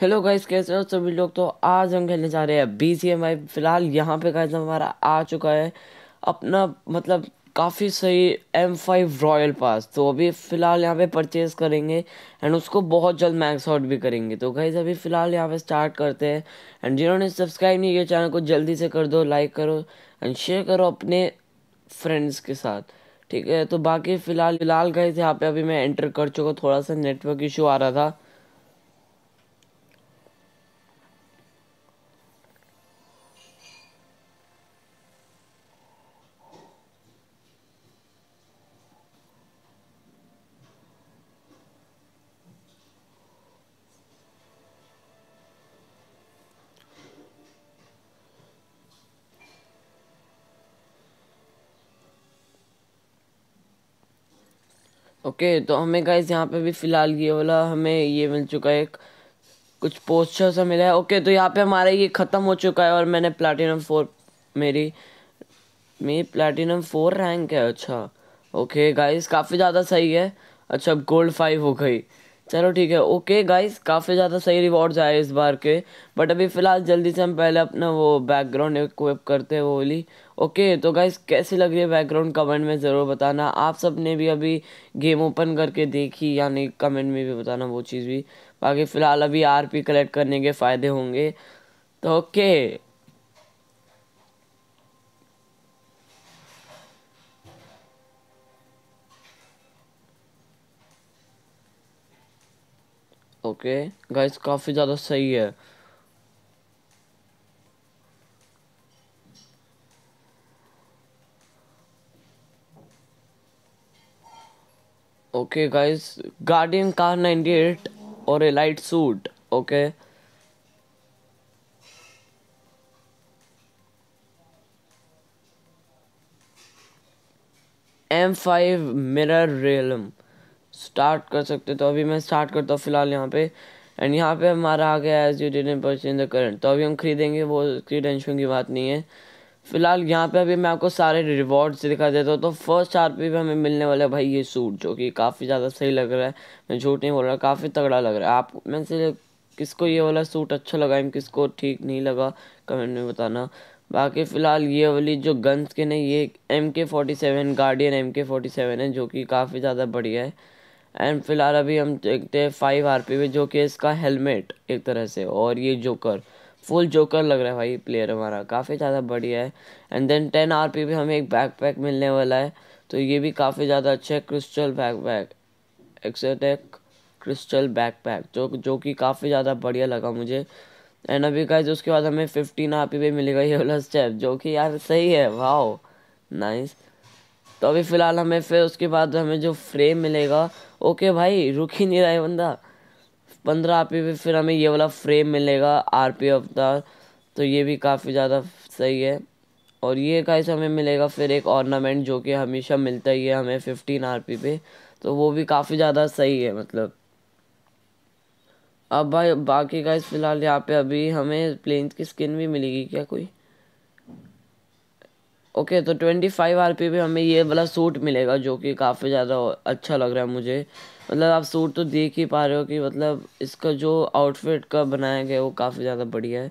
Hello guys कैसे हो सभी लोग तो आज हम खेलने जा रहे हैं बी सी एम आई फिलहाल यहाँ पे गाइस हमारा आ चुका है अपना मतलब काफ़ी सही एम फाइव रॉयल पास तो अभी फ़िलहाल यहाँ पे परचेज़ करेंगे एंड उसको बहुत जल्द मैक्स आउट भी करेंगे तो गाइस अभी फ़िलहाल यहाँ पे स्टार्ट करते हैं एंड जिन्होंने सब्सक्राइब नहीं किया चैनल को जल्दी से कर दो लाइक करो एंड शेयर करो अपने फ्रेंड्स के साथ ठीक है तो बाकी फ़िलहाल फ़िलहाल गाइस यहाँ पे अभी मैं एंटर कर चुका थोड़ा सा नेटवर्क इशू आ रहा था ओके तो हमें गाइज यहाँ पे भी फ़िलहाल ये वाला हमें ये मिल चुका है एक कुछ पोस्टर सा मिला है ओके तो यहाँ पे हमारा ये ख़त्म हो चुका है और मैंने प्लाटिनम फोर मेरी मेरी प्लाटिनम फोर रैंक है अच्छा ओके गाइस काफ़ी ज़्यादा सही है अच्छा अब गोल्ड फाइव हो गई चलो ठीक है ओके गाइस काफ़ी ज़्यादा सही रिवॉर्ड्स आए इस बार के बट अभी फ़िलहाल जल्दी से हम पहले अपना वो बैकग्राउंड इक्विप करते हैं वो वाली ओके तो गाइस कैसी लग रही है बैकग्राउंड कमेंट में ज़रूर बताना आप सब ने भी अभी गेम ओपन करके देखी या नहीं कमेंट में भी बताना वो चीज़ भी बाकी फ़िलहाल अभी आर कलेक्ट करने के फ़ायदे होंगे तो ओके ओके गाइस काफ़ी ज़्यादा सही है ओके गाइस गार्डियन कार 98 और a light suit okay M five mirror realm start कर सकते तो अभी मैं स्टार्ट करता हूँ फिलहाल यहाँ पे एंड यहाँ पे हमारा आ गया एज यू डिन इन द करंट तो अभी हम खरीदेंगे वो उसकी टेंशन की बात नहीं है फिलहाल यहाँ पे अभी मैं आपको सारे रिवॉर्ड्स दिखा देता हूँ तो फर्स्ट आर पे हमें मिलने वाला है भाई ये सूट जो कि काफ़ी ज़्यादा सही लग रहा है मैं झूठ नहीं बोल रहा काफ़ी तगड़ा लग रहा है आप मैं से किसको ये वाला सूट अच्छा लगा एंड किसको ठीक नहीं लगा कमेंट में बताना बाकी फ़िलहाल ये वाली जो गन्स के नहीं ये M K forty seven guardian M K forty seven है जो कि काफ़ी ज़्यादा बढ़िया है एंड फिलहाल अभी हम देखते हैं फाइव आर पे जो कि इसका हेलमेट एक तरह से और ये जोकर फुल जोकर लग रहा है भाई प्लेयर हमारा काफ़ी ज़्यादा बढ़िया है and then ten R P भी हमें एक बैक पैक मिलने वाला है तो ये भी काफ़ी ज़्यादा अच्छा है क्रिस्टल बैक पैक एक्सटेक क्रिस्टल बैक पैक जो जो कि काफ़ी ज़्यादा बढ़िया लगा मुझे एंड अभी का उसके बाद हमें फिफ्टीन आर पी भी मिलेगा ये वाला स्टेप जो कि यार सही है वाह नाइस nice. तो अभी फ़िलहाल हमें फिर उसके बाद हमें जो फ्रेम मिलेगा ओके भाई रुक ही नहीं रहा है बंदा पंद्रह आर पी पे फिर हमें ये वाला फ्रेम मिलेगा आर पी अवतार तो ये भी काफ़ी ज़्यादा सही है और ये गाइस हमें मिलेगा फिर एक ऑर्नामेंट जो कि हमेशा मिलता ही है हमें फिफ्टीन आर पी पे तो वो भी काफ़ी ज़्यादा सही है मतलब अब भाई बाकी इस फ़िलहाल यहाँ पे अभी हमें प्लेन की स्किन भी मिलेगी क्या कोई ओके तो ट्वेंटी फाइव आर पी पे हमें ये वाला सूट मिलेगा जो कि काफ़ी ज़्यादा अच्छा लग रहा है मुझे मतलब आप सूट तो देख ही पा रहे हो कि मतलब इसका जो आउटफिट का बनाया गया वो काफ़ी ज़्यादा बढ़िया है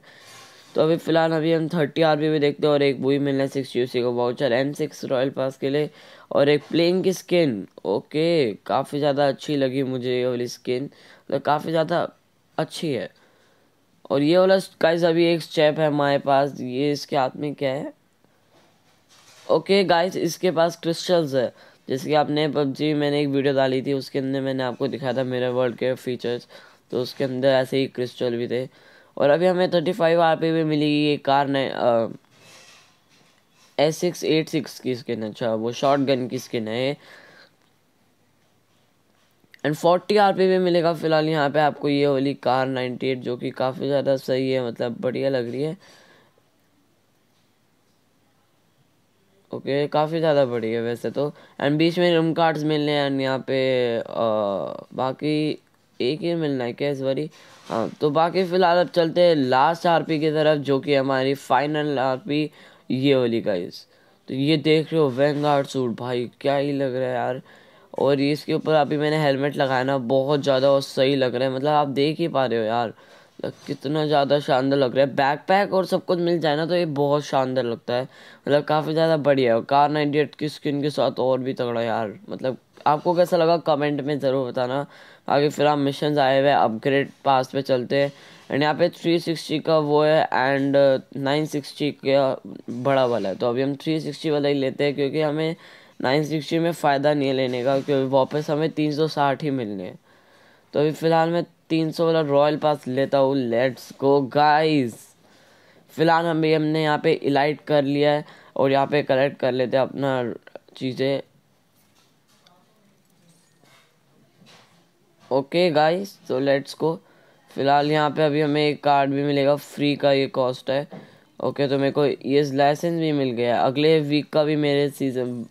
तो अभी फ़िलहाल अभी हम थर्टी आर भी देखते हैं और एक बुई मिलना है सिक्स यू का voucher M six royal pass के लिए और एक प्लेन की स्किन ओके काफ़ी ज़्यादा अच्छी लगी मुझे ये वाली स्किन मतलब तो काफ़ी ज़्यादा अच्छी है और ये वाला काइज अभी एक स्टेप है हमारे पास ये इसके हाथ में क्या है ओके गाइस इसके पास क्रिस्टल्स है जैसे कि आपने पबजी मैंने एक वीडियो डाली थी उसके अंदर मैंने आपको दिखाया था मेरा वर्ल्ड के फीचर्स तो उसके अंदर ऐसे ही क्रिस्टल भी थे और अभी हमें थर्टी फाइव आर पे भी मिली ये कार ने एस सिक्स एट सिक्स की स्किन है अच्छा वो शॉर्ट गन की स्किन है एंड फोर्टी आर पे भी मिलेगा फिलहाल यहाँ पे आपको ये वाली कार नाइन्टी एट जो कि काफ़ी ज़्यादा सही है मतलब बढ़िया लग रही है ओके काफ़ी ज़्यादा बड़ी है वैसे तो एंड बीच में रूम कार्ड्स मिलने हैं एंड यहाँ पे आ, बाकी एक ही मिलना है क्या इस बारी हाँ तो बाकी फ़िलहाल अब चलते हैं लास्ट पी की तरफ जो कि हमारी फाइनल पी ये वाली गाइस तो ये देख रहे हो वेंगार्ड सूट भाई क्या ही लग रहा है यार और इसके ऊपर अभी मैंने हेलमेट लगाया ना बहुत ज़्यादा और सही लग रहा है मतलब आप देख ही पा रहे हो यार कितना ज़्यादा शानदार लग रहा है बैकपैक और सब कुछ मिल जाए ना तो ये बहुत शानदार लगता है मतलब काफ़ी ज़्यादा बढ़िया है कार नाइनटी एट की स्किन के साथ और भी तगड़ा यार मतलब आपको कैसा लगा कमेंट में ज़रूर बताना आगे फिर आप मिशन आए हुए अपग्रेड पास पे चलते हैं एंड यहाँ पे थ्री सिक्सटी का वो है एंड नाइन सिक्सटी का बड़ा वाला है तो अभी हम थ्री सिक्सटी वाला ही लेते हैं क्योंकि हमें नाइन सिक्सटी में फ़ायदा नहीं है लेने का क्योंकि वापस हमें तीन सौ साठ ही मिलने हैं तो अभी फ़िलहाल मैं तीन सौ वाला रॉयल पास लेता हूँ लेट्स गो गाइस फिलहाल भी हमने यहाँ पे इलाइट कर लिया है और यहाँ पे कलेक्ट कर लेते हैं अपना चीज़ें ओके गाइस तो लेट्स गो फिलहाल यहाँ पे अभी हमें एक कार्ड भी मिलेगा फ्री का ये कॉस्ट है ओके तो मेरे को ये लाइसेंस भी मिल गया है अगले वीक का भी मेरे सीजन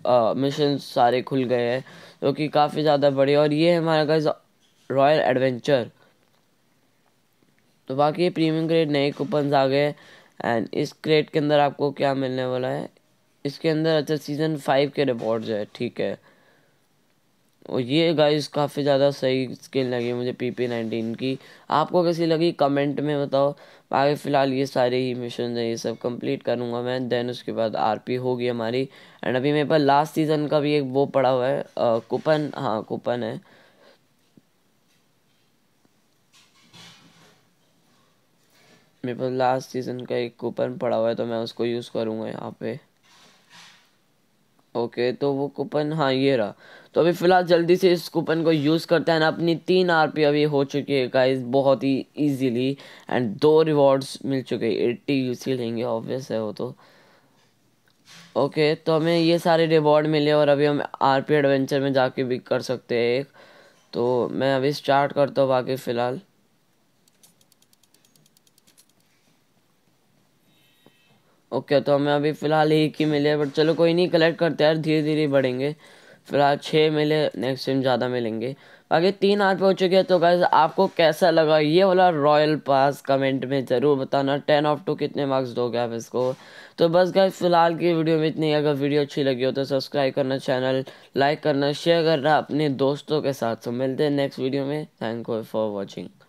मिशन सारे खुल गए हैं जो कि काफ़ी ज़्यादा बड़े और ये हमारा गाइस रॉयल एडवेंचर तो बाकी ये प्रीमियम ग्रेड नए कूपन्स आ गए एंड इस क्रेड के अंदर आपको क्या मिलने वाला है इसके अंदर अच्छा सीज़न फाइव के रिपोर्ट्स है ठीक है और ये गाइस काफ़ी ज़्यादा सही स्किन लगी मुझे पी पी नाइनटीन की आपको कैसी लगी कमेंट में बताओ बाकी फ़िलहाल ये सारे ही मिशन है ये सब कंप्लीट करूँगा मैं देन उसके बाद आरपी होगी हमारी एंड अभी मेरे पास लास्ट सीज़न का भी एक वो पड़ा हुआ है कूपन हाँ कूपन है मेरे पास लास्ट सीज़न का एक कूपन पड़ा हुआ है तो मैं उसको यूज़ करूँगा यहाँ पे ओके तो वो कूपन हाँ ये रहा तो अभी फ़िलहाल जल्दी से इस कूपन को यूज़ करते हैं ना अपनी तीन आर पी अभी हो चुकी है गाइस बहुत ही इजीली एंड दो रिवॉर्ड्स मिल चुके हैं एट्टी यू सी लेंगे ऑब्वियस है वो तो ओके तो हमें ये सारे रिवॉर्ड मिले और अभी हम आर पी एडवेंचर में जाके भी कर सकते हैं एक तो मैं अभी स्टार्ट करता हूँ बाकी फ़िलहाल ओके तो हमें अभी फ़िलहाल एक ही मिले बट चलो कोई नहीं कलेक्ट करते यार धीरे धीरे बढ़ेंगे फिलहाल छः मिले नेक्स्ट टाइम ज़्यादा मिलेंगे बाकी तीन आठ पे हो चुके हैं तो गैस आपको कैसा लगा ये वाला रॉयल पास कमेंट में ज़रूर बताना टेन ऑफ टू कितने मार्क्स दोगे आप इसको तो बस गैस फिलहाल की वीडियो में इतनी अगर वीडियो अच्छी लगी हो तो सब्सक्राइब करना चैनल लाइक करना शेयर करना अपने दोस्तों के साथ तो मिलते हैं नेक्स्ट वीडियो में थैंक यू फॉर वॉचिंग